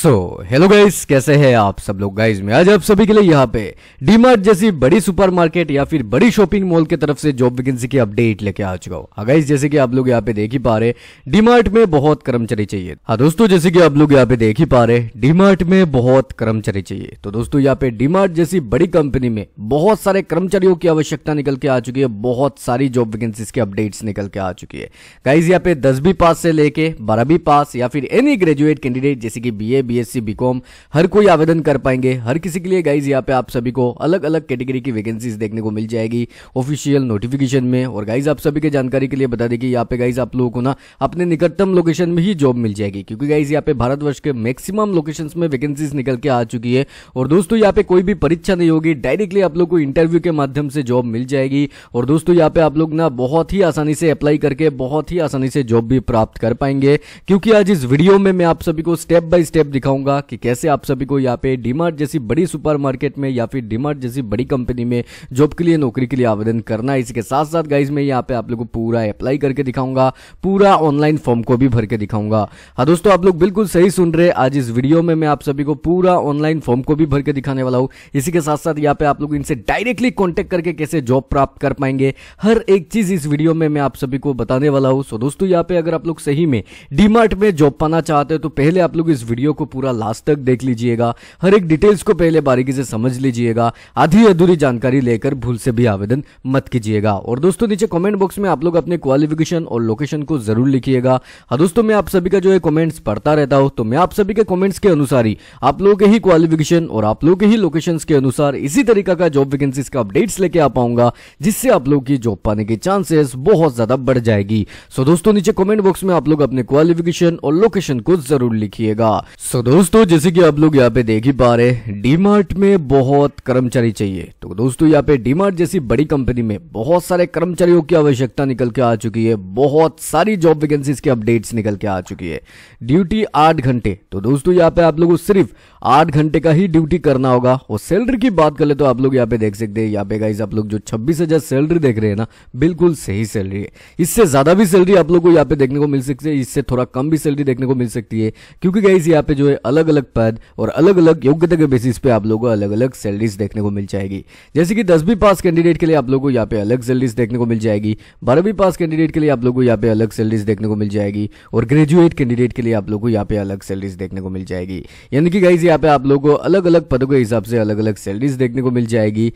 so hello guys कैसे हैं आप सब लोग गाइस मैं आज आप सभी के लिए यहाँ पे डीमार्ट जैसी बड़ी सुपरमार्केट या फिर बड़ी शॉपिंग मॉल की तरफ से जॉब वैकेंसी की अपडेट लेके आ चुका हूँ गाइस हाँ जैसे कि आप लोग यहाँ पे देख ही पा रहे डीमार्ट में बहुत कर्मचारी चाहिए हाँ दोस्तों जैसे कि आप लोग यहाँ पे देख ही पा रहे डीमार्ट में बहुत कर्मचारी चाहिए तो दोस्तों यहाँ पे डीमार्ट जैसी बड़ी कंपनी में बहुत सारे कर्मचारियों की आवश्यकता निकल के आ चुकी है बहुत सारी जॉब वैकेंसीज की अपडेट निकल के आ चुकी है गाइज यहाँ पे दसवीं पास से लेके बारहवीं पास या फिर एनी ग्रेजुएट कैंडिडेट जैसे कि बी बीएससी बीकॉम हर कोई आवेदन कर पाएंगे हर किसी के लिए गाइज यहाँ पे आप सभी को अलग अलग कैटेगरी की वैकेंसीज देखने को मिल जाएगी ऑफिशियल नोटिफिकेशन में और गाइज आप सभी के जानकारी के लिए बता देगी यहाँ पे गाइज आप लोगों को ना अपने निकटतम लोकेशन में ही जॉब मिल जाएगी क्योंकि गाइज यहाँ पे भारतवर्ष के मैक्सिमम लोकेशन में वैकेंसीज निकल के आ चुकी है और दोस्तों यहाँ पे कोई भी परीक्षा नहीं होगी डायरेक्टली आप लोग को इंटरव्यू के माध्यम से जॉब मिल जाएगी और दोस्तों यहाँ पे आप लोग ना बहुत ही आसानी से अप्लाई करके बहुत ही आसानी से जॉब भी प्राप्त कर पाएंगे क्योंकि आज इस वीडियो में मैं आप सभी को स्टेप बाय स्टेप दिखाऊंगा कि कैसे आप सभी को यहाँ पे डीमार्ट जैसी बड़ी सुपरमार्केट में या फिर डीमार्ट जैसी बड़ी कंपनी में जॉब के लिए नौकरी के लिए आवेदन करना है इसके साथ साथ गाइज में यहाँ पे आप लोग को पूरा अप्लाई करके दिखाऊंगा पूरा ऑनलाइन फॉर्म को भी भर के दिखाऊंगा हाँ दोस्तों आप लोग बिल्कुल सही सुन रहे आज इस वीडियो में मैं आप सभी को पूरा ऑनलाइन फॉर्म को भी भर के दिखाने वाला हूँ इसी के साथ साथ यहाँ पे आप लोग इनसे डायरेक्टली कॉन्टेक्ट करके कैसे जॉब प्राप्त कर पाएंगे हर एक चीज इस वीडियो में मैं आप सभी को बताने वाला हूँ सो दोस्तों यहाँ पे अगर आप लोग सही में डीमार्ट में जॉब पाना चाहते हैं तो पहले आप लोग इस वीडियो को पूरा लास्ट तक देख लीजिएगा हर एक डिटेल्स को पहले बारीकी से समझ लीजिएगा आधी अधूरी जानकारी लेकर भूल से भी आवेदन मत कीजिएगा और दोस्तों नीचे कमेंट बॉक्स में आप लोग अपने क्वालिफिकेशन और लोकेशन को जरूर लिखिएगा हाँ दोस्तों मैं आप सभी का जो है कॉमेंट्स पढ़ता रहता हूँ तो मैं आप सभी के कॉमेंट्स के अनुसार ही आप लोगों के ही क्वालिफिकेशन और आप लोगों के ही लोकेशन के अनुसार इसी तरीका का जॉब वैकेंसी का अपडेट्स लेके आ पाऊंगा जिससे आप लोग की जॉब पाने के चांसेस बहुत ज्यादा बढ़ जाएगी सो so, दोस्तों नीचे कमेंट बॉक्स में आप लोग अपने क्वालिफिकेशन और लोकेशन को जरूर लिखिएगा सो तो दोस्तों जैसे कि आप लोग यहाँ पे देख ही पा रहे हैं डीमार्ट में बहुत कर्मचारी चाहिए तो दोस्तों यहाँ पे डीमार्ट जैसी बड़ी कंपनी में बहुत सारे कर्मचारियों की आवश्यकता निकल के आ चुकी है बहुत सारी जॉब वैकेंसीज के अपडेट्स निकल के आ चुकी है ड्यूटी आठ घंटे तो दोस्तों यहाँ पे आप लोग सिर्फ आठ घंटे का ही ड्यूटी करना होगा और सैलरी की बात कर ले तो आप लोग यहाँ पे देख सकते हैं यहाँ पे गाइज आप लोग जो छब्बीस सैलरी देख रहे हैं ना बिल्कुल सही सैलरी है इससे ज्यादा भी सैलरी आप लोग को यहाँ पे देखने को मिल सकती है इससे थोड़ा कम भी सैलरी देखने को मिल सकती है क्योंकि गाइज यहाँ पे जो है अलग अलग पद और अलग अलग योग्यता के बेसिस पे आप लोगों को अलग अलग सैलरीज देखने को मिल जाएगी जैसे कि दसवीं पास कैंडिडेट के लिए आप लोगों को यहाँ पे अलग सैलरीज देखने को मिल जाएगी बारहवीं पास कैंडिडेट के लिए आप लोगों को यहाँ पे अलग सैलरीज देखने को मिल जाएगी और ग्रेजुएट कैंडिडेट के लिए आप लोगों को यहाँ पे अलग सैलरीज देखने को मिल जाएगी यानी कि गाइज यहाँ पे आप लोगों को अलग अलग पदों के हिसाब से अलग अलग सैलरीज देखने को मिल जाएगी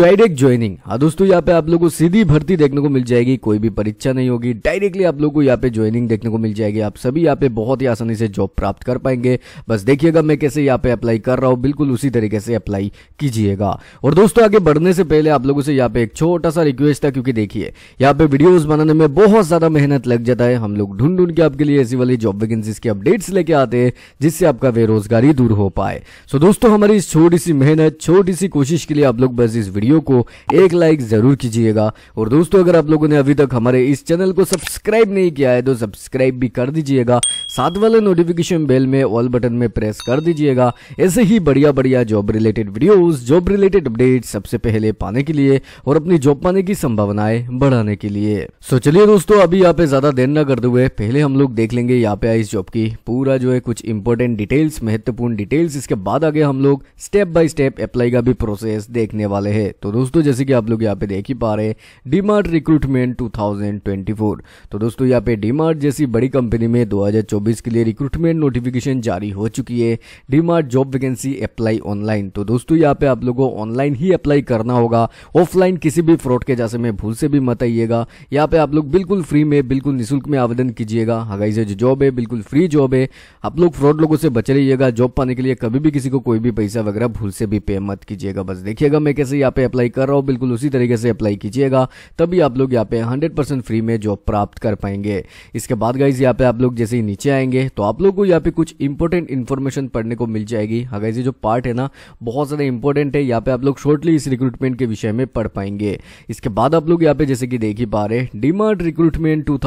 डायरेक्ट ज्वाइनिंग हाँ दोस्तों यहाँ पे आप लोग को सीधी भर्ती देखने को मिल जाएगी कोई भी परीक्षा नहीं होगी डायरेक्टली आप लोग को यहाँ पे ज्वाइनिंग देखने को मिल जाएगी आप सभी यहाँ पे बहुत ही आसानी से जॉब प्राप्त कर पाएंगे बस देखिएगा मैं कैसे यहाँ पे अप्लाई कर रहा हूँ बिल्कुल उसी तरीके से अप्लाई कीजिएगा और दोस्तों आगे बढ़ने से पहले आप लोगों से यहाँ पे एक छोटा सा रिक्वेस्ट था क्योंकि देखिए यहाँ पे वीडियोज बनाने में बहुत ज्यादा मेहनत लग जाता है हम लोग ढूंढ ढूंढ के आपके लिए ऐसी वाली जॉब वैकेंसीज के अपडेट्स लेके आते हैं जिससे आपका बेरोजगारी दूर हो पाए सो दोस्तों हमारी इस छोटी सी मेहनत छोटी सी कोशिश के लिए आप लोग बस इस वीडियो को एक लाइक जरूर कीजिएगा और दोस्तों अगर आप लोगों ने अभी तक हमारे इस चैनल को सब्सक्राइब नहीं किया है तो सब्सक्राइब भी कर दीजिएगा साथ वाले नोटिफिकेशन बेल में ऑल बटन में प्रेस कर दीजिएगा ऐसे ही बढ़िया बढ़िया job related videos job related update सबसे पहले पाने के लिए और अपनी जॉब पाने की संभावनाएं बढ़ाने के लिए सो चलिए दोस्तों अभी यहाँ पे ज्यादा देर न करते हुए पहले हम लोग देख लेंगे यहाँ पे इस जॉब की पूरा जो है कुछ इंपोर्टेंट डिटेल्स महत्वपूर्ण डिटेल्स इसके बाद आगे हम लोग स्टेप बाय स्टेप अप्लाई का भी प्रोसेस देखने वाले हैं तो दोस्तों जैसे कि आप लोग यहाँ पे देख ही पा रहे डीमार्ट रिक्रूटमेंट 2024 तो दोस्तों यहाँ पे डीमार्ट जैसी बड़ी कंपनी में 2024 के लिए रिक्रूटमेंट नोटिफिकेशन जारी हमारी हो चुकी है DMart job vacancy apply online तो दोस्तों यहाँ पे आप लोगों को ऑनलाइन ही अप्लाई करना होगा ऑफलाइन किसी भी फ्रॉड के जैसे में भूल से भी मत आइएगा यहाँ पे आप लोग बिल्कुल फ्री में बिल्कुल निःशुल्क में आवेदन कीजिएगा हगाइज जो जॉब है बिल्कुल फ्री जॉब है आप लोग फ्रॉड लोगों से बच रहिएगा जॉब पाने के लिए कभी भी किसी को कोई भी पैसा वगैरह भूल से भी पे मत कीजिएगा बस देखिएगा मैं कैसे यहाँ पे अप्लाई कर रहा हूँ बिल्कुल उसी तरीके से अप्लाई कीजिएगा तभी आप लोग यहाँ पे हंड्रेड फ्री में जॉब प्राप्त कर पाएंगे इसके बाद गाइज यहाँ पे आप लोग जैसे ही नीचे आएंगे तो आप लोग को यहाँ पे कुछ इंपोर्टेंट इंपॉर्टेंट इन्फॉर्मेशन पढ़ने को मिल जाएगी अगर हाँ ये जो पार्ट है ना बहुत ज़्यादा इंपॉर्टेंट है यहाँ पे आप लोग शॉर्टली इस रिक्रूटमेंट के विषय में पढ़ पाएंगे इसके बाद आप लोग यहाँ पे जैसे कि देख ही पा रहे demand recruitment to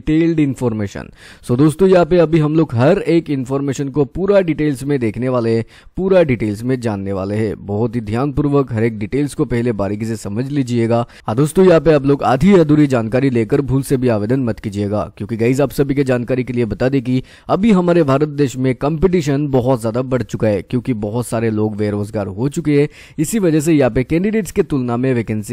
detailed information so दोस्तों यहाँ पे अभी हम लोग हर एक इन्फॉर्मेशन को पूरा डिटेल्स में देखने वाले हैं पूरा डिटेल्स में जानने वाले हैं बहुत ही ध्यानपूर्वक हर एक डिटेल्स को पहले बारीकी से समझ लीजिएगा हाँ दोस्तों यहाँ पे आप लोग आधी अधूरी जानकारी लेकर भूल से भी आवेदन मत कीजिएगा क्योंकि गाइज आप सभी के जानकारी के लिए बता दें कि अभी हमारे हमारे भारत देश में कंपटीशन बहुत ज़्यादा बढ़ चुका है क्योंकि बहुत सारे लोग बेरोजगार हो चुके हैं इसी वजह से यहाँ पे कैंडिडेट्स के तुलना में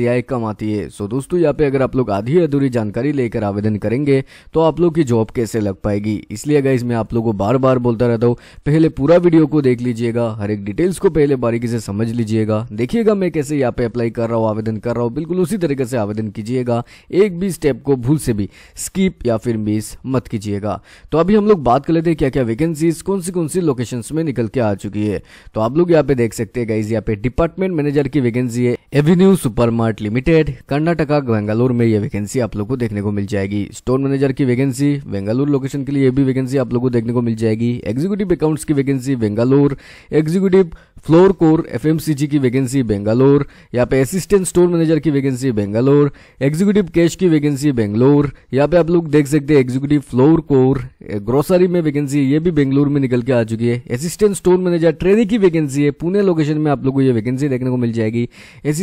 आए कम आती है सो दोस्तों यहाँ पे अगर आप लोग आधी अधूरी जानकारी लेकर आवेदन करेंगे तो आप लोग की जॉब कैसे लग पाएगी इसलिए अगर इसमें आप लोग को बार बार बोलता रहता हूँ पहले पूरा वीडियो को देख लीजिएगा हर एक डिटेल्स को पहले बारीकी से समझ लीजिएगा देखिएगा मैं कैसे यहाँ पे अप्लाई कर रहा हूँ आवेदन कर रहा हूँ बिल्कुल उसी तरीके से आवेदन कीजिएगा एक भी स्टेप को भूल से भी स्कीप या फिर मिस मत कीजिएगा तो अभी हम लोग बात कर लेते हैं क्या क्या वैकेंसीज कौन सी कौन सी लोकेशन में निकल के आ चुकी है तो आप लोग यहाँ पे देख सकते हैं गाइज यहाँ पे डिपार्टमेंट मैनेजर की वैकेंसी है Avenue Supermart Limited Karnataka Bengaluru में ये वैकेंसी आप लोग को देखने को मिल जाएगी स्टोर मैनेजर की वैकेंसी बेंगलुरु लोकेशन के लिए ये भी वैकेंसी आप लोग को देखने को मिल जाएगी एग्जीक्यूटिव अकाउंट्स की vacancy Bengaluru executive floor core FMCG की वैकेंसी बेंगलोर यहाँ पे असिस्टेंट स्टोर मैनेजर की वैकेंसी बेंगलोर एग्जीक्यूटिव कैश की वैकेंसी बेंगलोर यहाँ पे आप लोग देख सकते हैं एग्जीक्यूटिव फ्लोर कोर ग्रोसरी में वैकेंसी ये भी बेंगलुरु में निकल के आ चुकी है असिस्टेंट स्टोर मैनेजर ट्रेनिंग की वैकेंसी है पुणे लोकेशन में आप लोग को ये वैकेंसी देखने को मिल जाएगी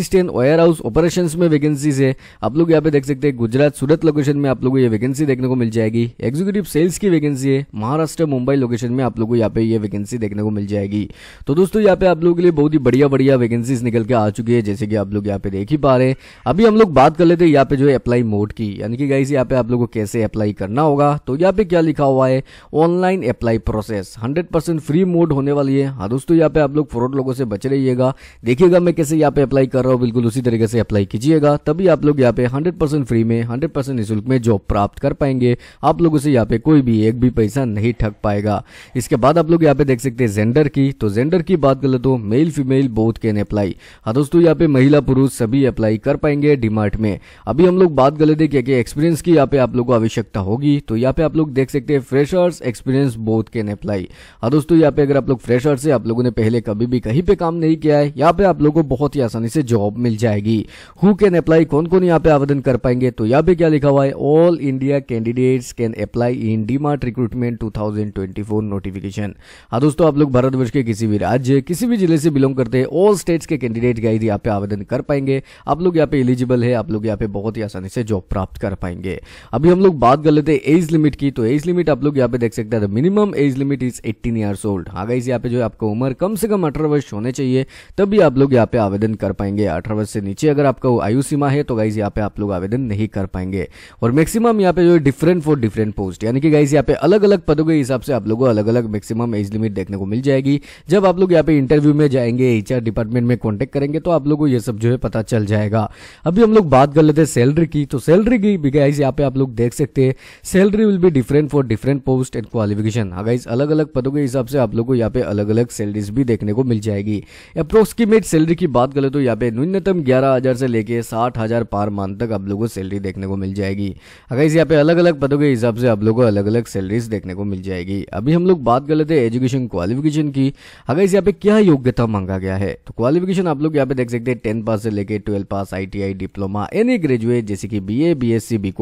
असिस्टेंट वेयर हाउस ऑपरेशन में वैकेंसीज है आप लोग यहाँ पे देख सकते हैं गुजरात सूरत लोकेशन में आप लोगों को ये वैकेंसी देखने को मिल जाएगी एग्जीक्यूटिव सेल्स की वैकेंसी है महाराष्ट्र मुंबई लोकेशन में आप लोग को यहाँ पे ये वैकेंसी देखने को मिल जाएगी तो दोस्तों यहाँ पे आप लोगों के लिए बहुत ही बढ़िया बढ़िया वैकेंसीज निकल के आ चुकी है जैसे कि आप लोग यहाँ पे देख ही पा रहे हैं अभी हम लोग बात कर लेते हैं यहाँ पे जो है अप्लाई मोड की यानी कि गाइस यहाँ पे आप लोग को कैसे अप्लाई करना होगा तो यहाँ पे क्या लिखा हुआ है online apply process hundred free mode होने वाली है हाँ दोस्तों यहाँ पे आप लोग फ्रॉड लोगों से बच रहिएगा देखिएगा मैं कैसे यहाँ पे अप्लाई कर कर रहा हूँ बिल्कुल उसी तरीके से अप्लाई कीजिएगा तभी आप लोग यहाँ पे हंड्रेड परसेंट फ्री में हंड्रेड परसेंट निःशुल्क में जॉब प्राप्त कर पाएंगे आप लोगों से यहाँ पे कोई भी एक भी पैसा नहीं ठग पाएगा इसके बाद आप लोग यहाँ पे देख सकते हैं जेंडर की तो जेंडर की बात कर ले तो male female both can apply हाँ दोस्तों यहाँ पे महिला पुरुष सभी अप्लाई कर पाएंगे डिमार्ट में अभी हम लोग बात कर लेते क्या एक्सपीरियंस की यहाँ पे आप लोग को आवश्यकता होगी तो यहाँ पे आप लोग देख सकते हैं freshers experience both can apply हाँ दोस्तों यहाँ पे अगर आप लोग फ्रेशर्स है आप लोगों ने पहले कभी भी कहीं पे काम नहीं किया है यहाँ पे आप लोगों को बहुत ही आसानी से जॉब मिल जाएगी हु कैन अप्लाई कौन कौन यहाँ पे आवेदन कर पाएंगे तो यहाँ पे क्या लिखा हुआ है all India candidates can apply in DMart recruitment to notification हाँ दोस्तों आप लोग भारतवर्ष के किसी भी राज्य किसी भी जिले से बिलोंग करते हैं ऑल स्टेट्स के कैंडिडेट यहाँ पे आवेदन कर पाएंगे आप लोग यहाँ पे एलिजिबल है आप लोग यहाँ पे बहुत ही आसानी से जॉब प्राप्त कर पाएंगे अभी हम लोग बात कर लेते हैं एज लिमिट की तो एज लिमिट आप लोग यहाँ पे देख सकते हैं minimum age limit is eighteen years old हाँ गाइज यहाँ पे जो है आपको उम्र कम से कम अठारह वर्ष होने चाहिए तभी आप लोग यहाँ पे आवेदन कर पाएंगे पाएंगे अठारह वर्ष से नीचे अगर आपका आयु सीमा है तो गाइज यहाँ पे आप लोग आवेदन नहीं कर पाएंगे और मैक्सिमम यहाँ पे जो है डिफरेंट फॉर डिफरेंट पोस्ट यानी कि गाइज यहाँ पे अलग अलग पदों के हिसाब से आप लोगों को अलग अलग मैक्सिमम एज लिमिट देखने को मिल जाएगी जब आप लोग यहाँ पे इंटरव्यू में जाएंगे एच डिपार्टमेंट में कॉन्टेक्ट करेंगे तो आप लोग को यह सब जो है पता चल जाएगा अभी हम लोग बात कर लेते हैं सैलरी की तो सैलरी की भी गाइज यहाँ पे आप लोग देख सकते हैं सैलरी विल भी different for different post and qualification guys अलग अलग पदों के हिसाब से आप लोग को यहाँ पे अलग अलग सैलरीज भी देखने को मिल जाएगी अप्रोक्सीमेट सैलरी की बात करें तो यहाँ पे न्यूनतम ग्यारह हज़ार से लेके साठ हज़ार पार मान तक आप लोगों को सैलरी देखने को मिल जाएगी अगर इस यहाँ पे अलग अलग पदों के हिसाब से आप लोगों को अलग अलग सैलरीज देखने को मिल जाएगी अभी हम लोग बात कर लेते हैं एजुकेशन क्वालिफिकेशन की अगर इस यहाँ पे क्या योग्यता मांगा गया है तो क्वालिफिकेशन आप लोग यहाँ पे देख सकते हैं टेंथ पास से लेकर twelfth pass I diploma any graduate जैसे कि B A B S C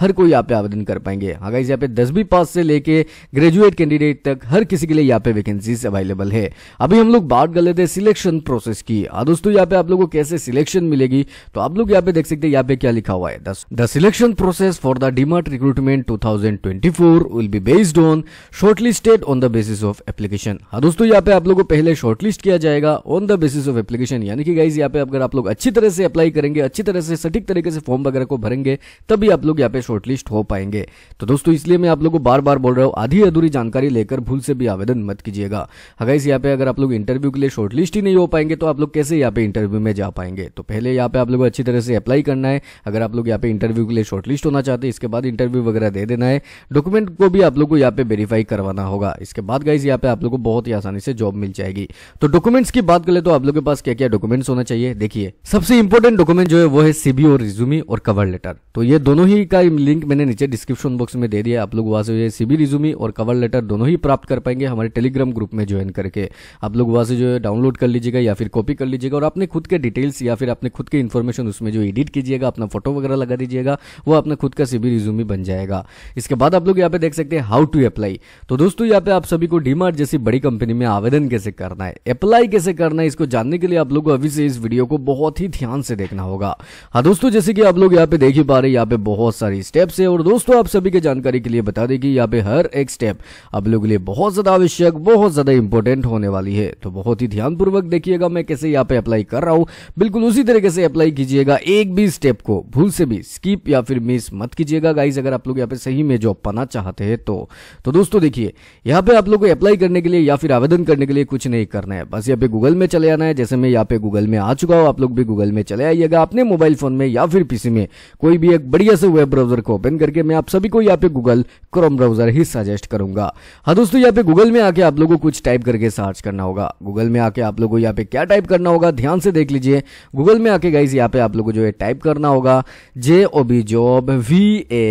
हर कोई यहाँ पे आवेदन कर पाएंगे अगर इस यहाँ पे दसवीं पास से लेके ग्रेजुएट कैंडिडेट तक हर किसी के लिए यहाँ पे वैकेंसीज अवेलेबल है अभी हम लोग बात कर लेते हैं सिलेक्शन प्रोसेस की हाँ, दोस्तों यहाँ पे आप लोगों को कैसे सिलेक्शन मिलेगी तो आप लोग यहाँ पे देख सकते हैं यहाँ पे क्या लिखा हुआ है the selection process for the DMart recruitment 2024 will be based on shortlisted on the basis of application हाँ दोस्तों यहाँ पे आप लोगों को पहले शॉर्टलिस्ट किया जाएगा on the basis of application यानी कि गाइज यहाँ पे अगर आप लोग अच्छी तरह से अप्लाई करेंगे अच्छी तरह से सटीक तरीके से फॉर्म वगैरह को भरेंगे तभी आप लोग यहाँ पे शॉर्टलिस्ट हो पाएंगे तो दोस्तों इसलिए मैं आप लोग को बार बार बोल रहा हूँ आधी अधूरी जानकारी लेकर भूल से भी आवेदन मत कीजिएगा गाइज हाँ यहाँ पे अगर आप लोग इंटरव्यू के लिए शॉर्टलिस्ट ही नहीं हो पाएंगे तो आप लोग कैसे यहाँ पे इंटरव्यू में जा पाएंगे तो पहले यहाँ पे आप लोगों को अच्छी तरह से अप्लाई करना है अगर आप लोग यहाँ पे इंटरव्यू के लिए शॉर्टलिस्ट होना चाहते हैं इसके बाद इंटरव्यू वगैरह दे देना है डॉक्यूमेंट को भी आप लोग को यहाँ पे वेरीफाई करवाना होगा इसके बाद गाइज यहाँ पे आप लोग को बहुत ही आसानी से जॉब मिल जाएगी तो डॉक्यूमेंट्स की बात करें तो आप लोग के पास क्या क्या डॉक्यूमेंट्स होना चाहिए देखिए सबसे इंपॉर्टेंट डॉक्यूमेंट जो है वो है सीबी और रिज्यूमी और कवर लेटर तो ये दोनों ही का लिंक मैंने नीचे डिस्क्रिप्शन बॉक्स में दे दिया आप लोग वहां से सीबी रिज्यूमी और कवर लेटर दोनों ही प्राप्त कर पाएंगे हमारे टेलीग्राम ग्रुप में ज्वाइन करके आप लोग वहां से जो है डाउनलोड कर लीजिएगा या फिर कॉपी कर लीजिएगा और अपने खुद के डिटेल्स या फिर अपने खुद के इन्फॉर्मेशन उसमें जो एडिट कीजिएगा अपना फोटो वगैरह लगा दीजिएगा वो अपना खुद का सीबी रिज्यूमी बन जाएगा इसके बाद आप लोग यहाँ पे देख सकते हैं हाउ टू अप्लाई तो दोस्तों यहाँ पे आप सभी को डीमार्ट जैसी बड़ी कंपनी में आवेदन कैसे करना है अप्लाई कैसे करना है इसको जानने के लिए आप लोग अभी से इस वीडियो को बहुत ही ध्यान से देखना होगा हाँ दोस्तों जैसे कि आप लोग यहाँ पे देख ही पा रहे यहाँ पे बहुत सारी स्टेप्स है और दोस्तों आप सभी के जानकारी के लिए बता दें कि यहाँ पे हर एक स्टेप आप लोगों के लिए बहुत ज्यादा आवश्यक बहुत ज्यादा इंपॉर्टेंट होने वाली है तो बहुत ही ध्यानपूर्वक देखिएगा मैं कैसे यहाँ पे अप्लाई कर रहा हूँ बिल्कुल उसी तरीके से अप्लाई कीजिएगा एक भी स्टेप को भूल से भी स्कीप या फिर मिस मत कीजिएगा गाइज अगर आप लोग यहाँ पे सही में जॉब पाना चाहते हैं तो तो दोस्तों देखिए यहाँ पे आप लोग को अप्लाई करने के लिए या फिर आवेदन करने के लिए कुछ नहीं करना है बस यहाँ पे गूगल में चले आना है जैसे मैं यहाँ पे गूगल में आ चुका हूँ आप लोग भी गूगल में चले आइएगा अपने मोबाइल फोन में या फिर पीसी में कोई भी एक बढ़िया से वेब ब्राउजर को ओपन करके मैं आप सभी को यहाँ पे गूगल क्रोम ब्राउजर ही सजेस्ट करूंगा हाँ दोस्तों यहाँ पे गूगल में आके आप लोगों को कुछ टाइप करके सर्च करना होगा गूगल में आके आप लोगों को यहाँ पे क्या टाइप करना होगा ध्यान से देख लीजिए कीजिए गूगल में आके गाइज यहाँ पे आप लोगों को जो है टाइप करना होगा J O B job V A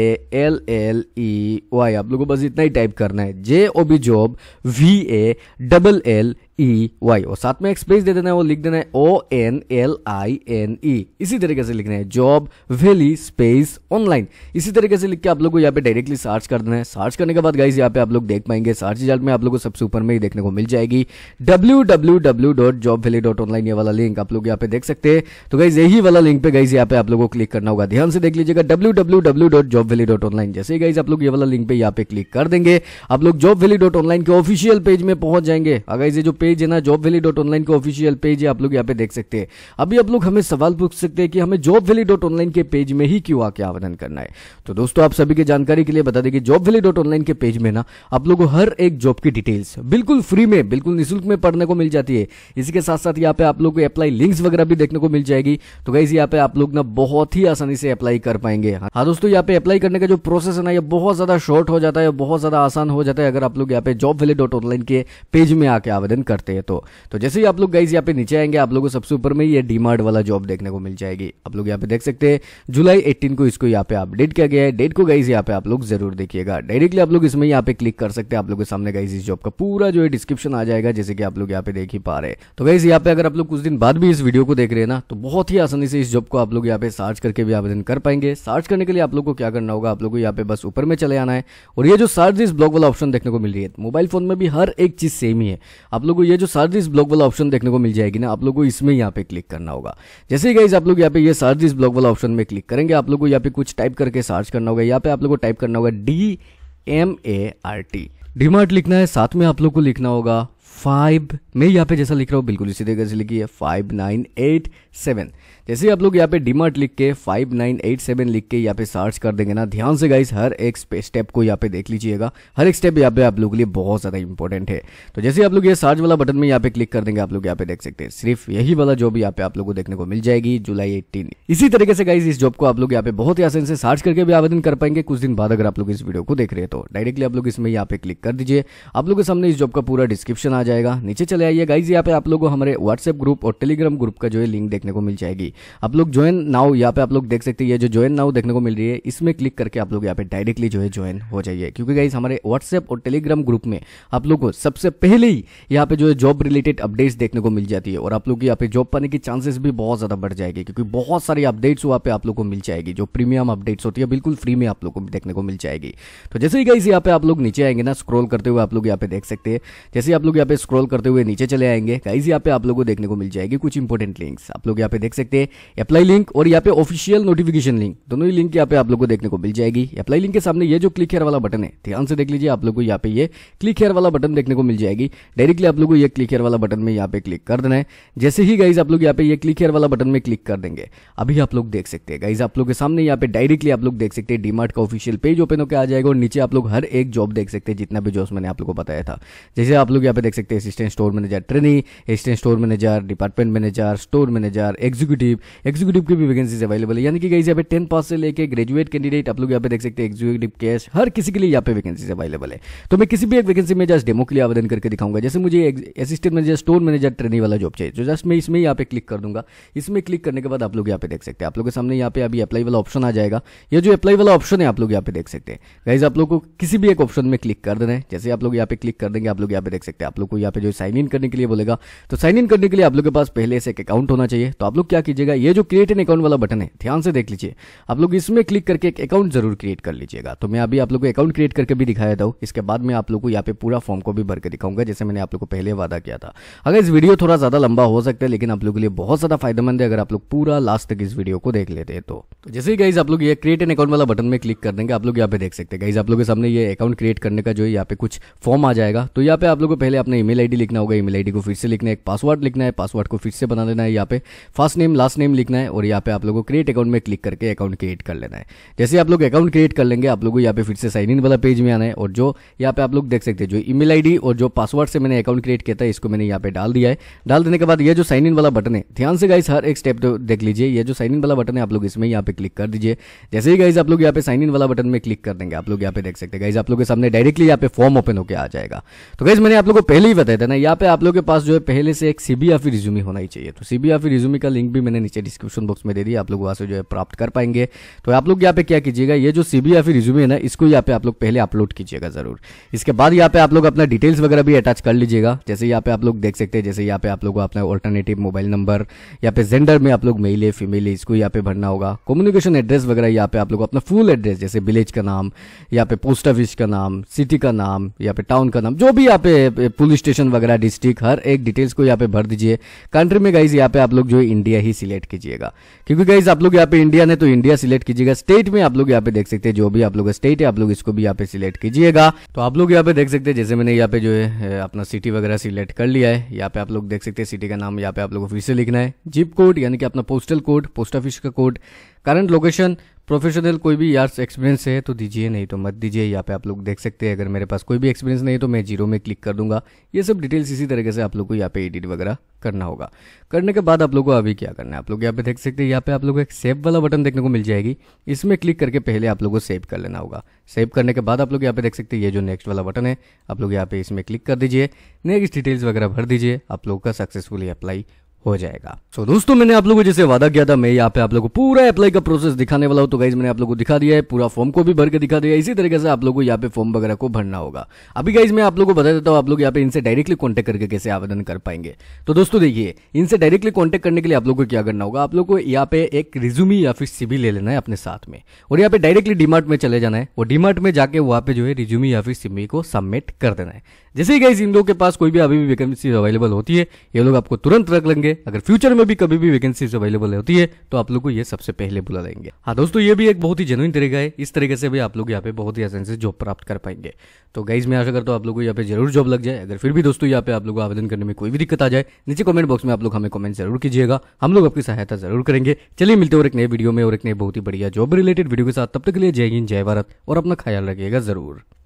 L L E Y आप लोगों को बस इतना ही टाइप करना है J O B job V A double L E Y और साथ में एक स्पेस दे देना है वो लिख देना है O N L I N E इसी तरीके से लिखना है जॉब वेली स्पेस ऑनलाइन इसी तरीके से लिख के आप लोग को यहाँ पे डायरेक्टली सर्च कर देना है सर्च करने के बाद गाइज यहाँ पे आप लोग देख पाएंगे सर्च रिजल्ट में आप लोग को सबसे ऊपर में ही देखने को मिल जाएगी W W W dot job valley dot online ये वाला लिंक आप लोग यहाँ पे देख सकते हैं तो गाइज यही वाला लिंक पे गाइज यहाँ पे आप लोग को क्लिक करना होगा ध्यान से देख लीजिएगा W W W dot job valley dot online जैसे ही गाइज आप लोग ये वाला लिंक पे यहाँ पे क्लिक कर देंगे आप लोग जॉब वैली डॉट ऑनलाइन के ऑफिशियल पेज में पहुंच जाएंगे अगर ये जो पेज पेज है ना जॉब वैली डॉट ऑनलाइन का ऑफिशियल पेज है आप लोग यहाँ पे देख सकते हैं अभी आप लोग हमें सवाल पूछ सकते हैं कि हमें जॉब वैली डॉट ऑनलाइन के पेज में ही क्यों आके आवेदन करना है तो दोस्तों आप सभी की जानकारी के लिए बता दें कि जॉब वैली डॉट ऑनलाइन के पेज में ना आप लोग हर एक जॉब की डिटेल्स बिल्कुल फ्री में बिल्कुल निःशुल्क में पढ़ने को मिल जाती है इसी के साथ साथ यहाँ पे आप लोग को अप्लाई लिंक्स वगैरह भी देखने को मिल जाएगी तो गाइज यहाँ पे आप लोग ना बहुत ही आसानी से अप्लाई कर पाएंगे हाँ दोस्तों यहाँ पे अप्लाई करने का जो प्रोसेस है ना ये बहुत ज्यादा शॉर्ट हो जाता है बहुत ज्यादा आसान हो जाता है अगर आप लोग यहाँ पे जॉब वैली डॉट ऑनलाइन के पेज में आके आवेदन कर करते हैं तो तो जैसे ही आप लोग गाइज यहाँ पे नीचे आएंगे आप लोगों को सबसे ऊपर में ये डीमार्ट वाला जॉब देखने को मिल जाएगी आप लोग यहाँ पे देख सकते हैं जुलाई एटीन को इसको यहाँ पे अपडेट किया गया है डेट को गाइज यहाँ पे आप लोग जरूर देखिएगा डायरेक्टली आप लोग इसमें यहाँ पे क्लिक कर सकते हैं आप लोग के सामने गाइज इस जॉब का पूरा जो है डिस्क्रिप्शन आ जाएगा जैसे कि आप लोग यहाँ पे देख ही पा रहे तो गाइज यहाँ पे अगर आप लोग कुछ दिन बाद भी इस वीडियो को देख रहे हैं ना तो बहुत ही आसानी से इस जॉब को आप लोग यहाँ पे सर्च करके भी आवेदन कर पाएंगे सर्च करने के लिए आप लोग को क्या करना होगा आप लोग को यहाँ पे बस ऊपर में चले आना है और ये जो सर्च इस ब्लॉग वाला ऑप्शन देखने को मिल रही है मोबाइल तो फोन में भी हर एक चीज सेम ही है आप लोग को ये जो सारदीस ब्लॉक वाला ऑप्शन देखने को मिल जाएगी ना आप लोग को इसमें यहाँ पे क्लिक करना होगा जैसे ही गाइज आप लोग यहाँ पे ये सारदीस ब्लॉक वाला ऑप्शन में क्लिक करेंगे आप लोग को यहाँ पे कुछ टाइप करके सर्च करना होगा यहाँ पे आप लोग को टाइप करना होगा D M A R T DMart लिखना है साथ में आप लोग को लिखना होगा फाइव मैं यहाँ पे जैसा लिख रहा हूँ बिल्कुल इसी तरीके से लिखी है फाइव नाइन एट सेवन जैसे आप लोग यहाँ पे डिमार्ट लिख के फाइव नाइन एट सेवन लिख के यहाँ पे सर्च कर देंगे ना ध्यान से गाइस हर एक स्टेप को यहाँ पे देख लीजिएगा हर एक स्टेप यहाँ पे आप लोगों के लिए बहुत ज़्यादा इंपॉर्टेंट है तो जैसे आप लोग ये सर्च वाला बटन में यहाँ पे क्लिक कर देंगे आप लोग यहाँ पे देख सकते हैं सिर्फ यही वाला जॉब यहाँ पे आप लोग को देखने को मिल जाएगी जुलाई एट्टीन इसी तरीके से गाइज इस जॉब को आप लोग यहाँ पे बहुत ही आसान से सर्च करके भी आवेदन कर पाएंगे कुछ दिन बाद अगर आप लोग इस वीडियो को देख रहे हैं तो डायरेक्टली आप लोग इसमें यहाँ पे क्लिक कर दीजिए आप लोग के सामने इस जॉब का पूरा डिस्क्रिप्शन आ जाएगा नीचे चले आइए गाइज यहाँ पे आप लोग को हमारे व्हाट्सएप ग्रुप और टेलीग्राम ग्रुप का जो है लिंक देखने को मिल जाएगी आप लोग ज्वाइन नाउ यहाँ पे आप लोग देख सकते हैं जो ज्वाइन नाउ देखने को मिल रही है इसमें क्लिक करके आप लोग यहाँ पे डायरेक्टली जो है ज्वाइन हो जाइए क्योंकि गाइज हमारे व्हाट्सएप और टेलीग्राम ग्रुप में आप लोग को सबसे पहले ही यहाँ पे जो है जॉब रिलेटेड अपडेट्स देखने को मिल जाती है और आप लोग यहाँ पे जॉब पाने की चांसेस भी बहुत ज़्यादा बढ़ जाएगी क्योंकि बहुत सारी अपडेट्स वहाँ पे आप लोग को मिल जाएगी जो प्रीमियम अपडेट्स होती है बिल्कुल फ्री में आप लोग को देखने को मिल जाएगी तो जैसे ही गाइज यहाँ पे आप लोग नीचे आएंगे ना स्क्रोल करते हुए आप लोग यहाँ पे देख सकते हैं जैसे आप लोग यहाँ पे स्क्रॉल करते हुए नीचे चले आएंगे गाइज यहाँ पे आप लोगों को देखने को मिल जाएगी कुछ इंपॉर्टेंट लिंक्स आप लोग यहाँ पे देख सकते हैं अप्लाई लिंक और यहाँ पे ऑफिशियल नोटिफिकेशन लिंक दोनों ही लिंक यहाँ पे आप लोग को देखने को मिल जाएगी अप्लाई लिंक के सामने ये जो क्लिक हेयर वाला बटन है ध्यान से देख लीजिए आप लोग को यहाँ पे ये क्लिक हेयर वाला बटन देखने को मिल जाएगी डायरेक्टली आप लोग को ये क्लिक हेयर वाला बटन में यहाँ पे क्लिक कर देना है जैसे ही गाइज आप लोग यहाँ पे ये क्लिक हेयर वाला बटन में क्लिक कर देंगे अभी आप लोग देख सकते हैं गाइज आप लोग के सामने यहाँ पे डायरेक्टली आप लोग देख सकते हैं डीमार्ट का ऑफिशियल पेज ओपन होकर आ जाएगा और नीचे आप लोग हर एक जॉब देख सकते हैं जितना भी जॉब मैंने आप लोग को बताया था जैसे आप लोग यहाँ पे देख सकते हैं assistant store manager trainee assistant store manager department manager store manager executive executive की भी वैकेंसीज अवेलेबल है यानी कि यहाँ पे टेन पास से लेकर ग्रेजुएट कैंडिडेट आप लोग यहाँ पे देख सकते हैं एग्जीक्यूटिव कैश हर किसी के लिए यहाँ पे वैकेंसीज अवेलेबल है तो मैं किसी भी एक वैकेंसी में जस्ट डेमो के लिए आवेदन करके दिखाऊंगा जैसे मुझे assistant manager store manager trainee वाला जॉब चाहिए तो जस्ट मैं इसमें यहाँ पे क्लिक कर दूंगा इसमें क्लिक करने के बाद आप लोग यहाँ पे देख सकते हैं आप लोग के सामने यहाँ पे अभी अप्लाई वाला ऑप्शन आ जाएगा ये जो अप्लाई वाला ऑप्शन है आप लोग यहाँ पे देख सकते हैं गाइज आप लोग को किसी भी एक ऑप्शन में क्लिक कर देना है जैसे आप लोग यहाँ पे क्लिक कर देंगे आप लोग यहाँ पे देख सकते हैं आप लोग को यहाँ पे जो साइन इन करने के लिए बोलेगा तो साइन इन करने के लिए आप लोग के पास पहले से एक अकाउंट होना चाहिए तो आप लोग क्या कीजिएगा ये जो क्रिएट एन अकाउंट वाला बटन है ध्यान से देख लीजिए आप लोग इसमें क्लिक करके एक अकाउंट जरूर क्रिएट कर लीजिएगा तो मैं अभी आप लोग को अकाउंट क्रिएट करके भी दिखाया था इसके बाद में आप लोग को यहाँ पे पूरा फॉर्म को भी भर के दिखाऊंगा जैसे मैंने आप लोग को पहले वादा किया था अगर इस वीडियो थोड़ा ज्यादा लंबा हो सकता है लेकिन आप लोग के लिए बहुत ज्यादा फायदेमंद है अगर आप लोग पूरा लास्ट तक इस वीडियो को देख लेते हैं तो, तो जैसे ही गाइज आप लोग ये क्रिएट एन अकाउंट वाला बटन में क्लिक कर देंगे आप लोग यहाँ पे देख सकते हैं गाइज आप लोग के सामने ये अकाउंट क्रिएट करने का जो है यहाँ पे कुछ फॉर्म आ जाएगा तो यहाँ पे आप लोग को पहले अपने ईमेल आईडी लिखना होगा ईमेल आईडी को फिर से लिखना है एक पासवर्ड लिखना है पासवर्ड को फिर से बना देना है यहाँ पे फर्स्ट नेम लास्ट नेम लिखना है और यहाँ पे आप लोगों को क्रिएट अकाउंट में क्लिक करके अकाउंट क्रिएट कर लेना है जैसे आप लोग अकाउंट क्रिएट कर लेंगे आप लोगों को यहाँ पे फिर से साइन इन वाला पेज में आना है और जो यहाँ पे आप लोग देख सकते हैं जो ईमेल आईडी और जो पासवर्ड से मैंने अकाउंट क्रिएट किया था इसको मैंने यहाँ पे डाल दिया है डाल देने के बाद यह जो साइन इन वाला बटन है ध्यान से गाइस हर एक स्टेप तो देख लीजिए यह जो साइन इन वाला बटन है आप लोग इसमें यहाँ पे क्लिक कर दीजिए जैसे ही गाइज आप लोग यहाँ पे साइन इन वाला बटन में क्लिक कर देंगे आप लोग यहाँ पे देख सकते हैं गाइज आप लोग के सामने डायरेक्टली यहाँ पे फॉर्म ओपन होकर आ जाएगा तो गाइज मैंने आप लोग को पहले ही बता देना यहाँ पे आप लोगों के पास जो है पहले से एक सीबी रिज्यूमी होना ही चाहिए तो सीबी या रिज्यूमी का लिंक भी मैंने नीचे डिस्क्रिप्शन बॉक्स में दे दिया आप लोग वहाँ से जो है प्राप्त कर पाएंगे तो आप लोग यहाँ पे क्या कीजिएगा ये जो सीबी या रिज्यूमी है ना इसको यहाँ पे आप लोग पहले अपलोड कीजिएगा जरूर इसके बाद यहाँ पे आप लोग अपना डिटेल्स वगैरह भी अटैच कर लीजिएगा जैसे यहाँ पे आप लोग देख सकते हैं जैसे यहाँ पे आप लोग अपना ऑल्टरनेटिव मोबाइल नंबर या पे जेंडर में आप लोग मेल है फीमेल है इसको यहाँ पे भरना होगा कम्युनिकेशन एड्रेस वगैरह यहाँ पे आप लोग अपना फुल एड्रेस जैसे विलेज का नाम यहाँ पे पोस्ट ऑफिस का नाम सिटी का नाम यहाँ पे टाउन का नाम जो भी यहाँ पे पुलिस स्टेशन वगैरह डिस्ट्रिक्ट हर एक डिटेल्स को यहाँ पे भर दीजिए कंट्री में गाइज यहाँ पे आप लोग जो है इंडिया ही सिलेक्ट कीजिएगा क्योंकि गाइज आप लोग यहाँ पे इंडिया ने तो इंडिया सिलेक्ट कीजिएगा स्टेट में आप लोग यहाँ पे देख सकते हैं जो भी आप लोग स्टेट है आप लोग इसको भी यहाँ पे सिलेक्ट कीजिएगा तो आप लोग यहाँ पे देख सकते हैं जैसे मैंने यहाँ पे जो है अपना सिटी वगैरह सिलेक्ट कर लिया है यहाँ पे आप लोग देख सकते हैं सिटी का नाम यहाँ पे आप लोग फिर से लिखना है जिप कोड यानी कि अपना पोस्टल कोड पोस्ट ऑफिस का कोड करंट लोकेशन प्रोफेशनल कोई भी यार्स एक्सपीरियंस है तो दीजिए नहीं तो मत दीजिए यहाँ पे आप लोग देख सकते हैं अगर मेरे पास कोई भी एक्सपीरियंस नहीं है तो मैं जीरो में क्लिक कर दूंगा ये सब डिटेल्स इसी तरीके से आप लोग को यहाँ पे एडिट वगैरह करना होगा करने के बाद आप लोगों को अभी क्या करना है आप लोग यहाँ पे देख सकते हैं यहाँ पे आप लोग को एक सेव वाला बटन देखने को मिल जाएगी इसमें क्लिक करके पहले आप लोग को सेव कर लेना होगा सेव करने के बाद आप लोग यहाँ पे देख सकते हैं ये जो नेक्स्ट वाला बटन है आप लोग यहाँ पे इसमें क्लिक कर दीजिए नेक्स्ट डिटेल्स वगैरह भर दीजिए आप लोग का सक्सेसफुली अप्लाई हो जाएगा सो so, दोस्तों मैंने आप लोगों को जैसे वादा किया था मैं यहाँ पे आप लोगों को पूरा अप्लाई का प्रोसेस दिखाने वाला हूँ तो गाइज मैंने आप लोगों को दिखा दिया है पूरा फॉर्म को भी भर के दिखा दिया है इसी तरीके से आप लोगों को यहाँ पे फॉर्म वगैरह को भरना होगा अभी गाइज मैं आप लोगों को बता देता हूँ आप लोग यहाँ पे इनसे डायरेक्टली कॉन्टेक्ट करके कैसे आवेदन कर पाएंगे तो दोस्तों देखिए इनसे डायरेक्टली कॉन्टेक्ट करने के लिए आप लोग को क्या करना होगा आप लोग को यहाँ पे एक रिज्यूमी या फिर सीबी ले लेना है अपने साथ में और यहाँ पे डायरेक्टली डीमार्ट में चले जाना है और डीमार्ट में जाके वहाँ पे जो है रिज्यूमी या फिर सीबी को सबमिट कर देना है जैसे ही गाइज इन लोग के पास कोई भी अभी भी वैकेंसी अवेलेबल होती है ये लोग आपको तुरंत रख लेंगे करेंगे अगर फ्यूचर में भी कभी भी वैकेंसीज अवेलेबल होती है तो आप लोग को ये सबसे पहले बुला लेंगे हाँ दोस्तों ये भी एक बहुत ही जेनुइन तरीका है इस तरीके से भी आप लोग यहाँ पे बहुत ही आसान से जॉब प्राप्त कर पाएंगे तो गाइज में आशा करता हूँ आप लोगों को यहाँ पे जरूर जॉब लग जाए अगर फिर भी दोस्तों यहाँ पे आप लोग को आवेदन करने में कोई भी दिक्कत आ जाए नीचे कमेंट बॉक्स में आप लोग हमें कमेंट जरूर कीजिएगा हम लोग आपकी सहायता जरूर करेंगे चलिए मिलते और एक नए वीडियो में और एक नए बहुत ही बढ़िया जॉब रिलेटेड वीडियो के साथ तब तक के लिए जय हिंद जय भारत और अपना ख्याल रखिएगा जरूर